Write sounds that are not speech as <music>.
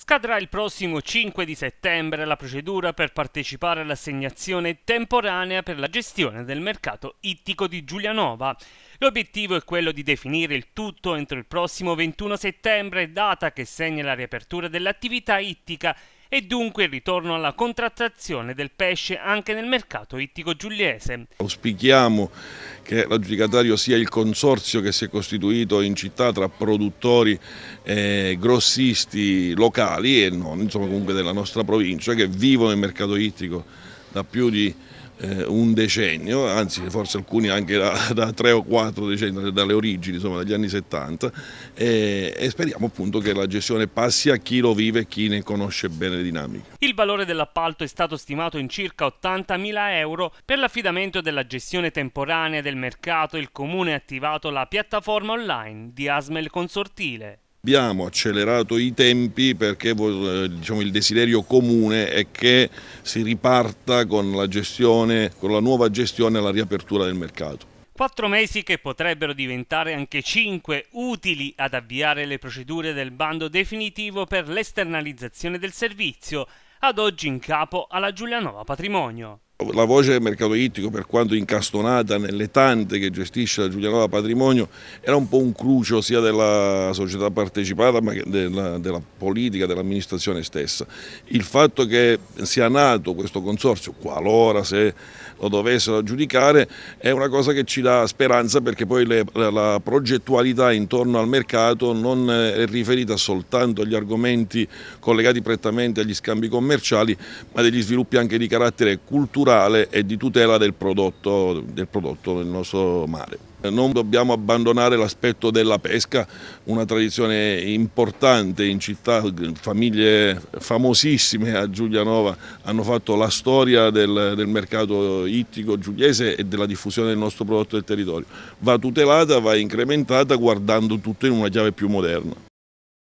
Scadrà il prossimo 5 di settembre la procedura per partecipare all'assegnazione temporanea per la gestione del mercato ittico di Giulianova. L'obiettivo è quello di definire il tutto entro il prossimo 21 settembre, data che segna la riapertura dell'attività ittica e dunque il ritorno alla contrattazione del pesce anche nel mercato ittico giuliese. Auspichiamo che l'aggiudicatario sia il consorzio che si è costituito in città tra produttori e grossisti locali e non, insomma comunque della nostra provincia che vivono il mercato ittico da più di eh, un decennio, anzi forse alcuni anche da, <laughs> da tre o quattro decenni, cioè dalle origini, insomma dagli anni 70 e, eh, e, speriamo appunto che la gestione passi a chi lo vive e chi ne conosce bene le dinamiche. Il valore dell'appalto è stato stimato in circa 80.000 euro per l'affidamento della gestione temporanea del mercato il Comune ha attivato la piattaforma online di Asmel Consortile. Abbiamo accelerato i tempi perché eh, diciamo, il desiderio comune è che si riparta con la, gestione, con la nuova gestione e la riapertura del mercato. Quattro mesi che potrebbero diventare anche cinque utili ad avviare le procedure del bando definitivo per l'esternalizzazione del servizio, ad oggi in capo alla Giulianova Patrimonio la voce del mercato ittico, per quanto incastonata nelle tante che gestisce la Giulianova Patrimonio, era un po' un crucio sia della società partecipata ma che della, della politica, dell'amministrazione stessa. Il fatto che sia nato questo consorzio, qualora se lo dovessero aggiudicare, è una cosa che ci dà speranza perché poi le, la progettualità intorno al mercato non è riferita soltanto agli argomenti collegati prettamente agli scambi commerciali, ma degli sviluppi anche di carattere culturale naturale e di tutela del prodotto, del prodotto del nostro mare. Non dobbiamo abbandonare l'aspetto della pesca, una tradizione importante in città, famiglie famosissime a Giulianova hanno fatto la storia del, del mercato ittico giugliese e della diffusione del nostro prodotto del territorio. Va tutelata, va incrementata guardando tutto in una chiave più moderna.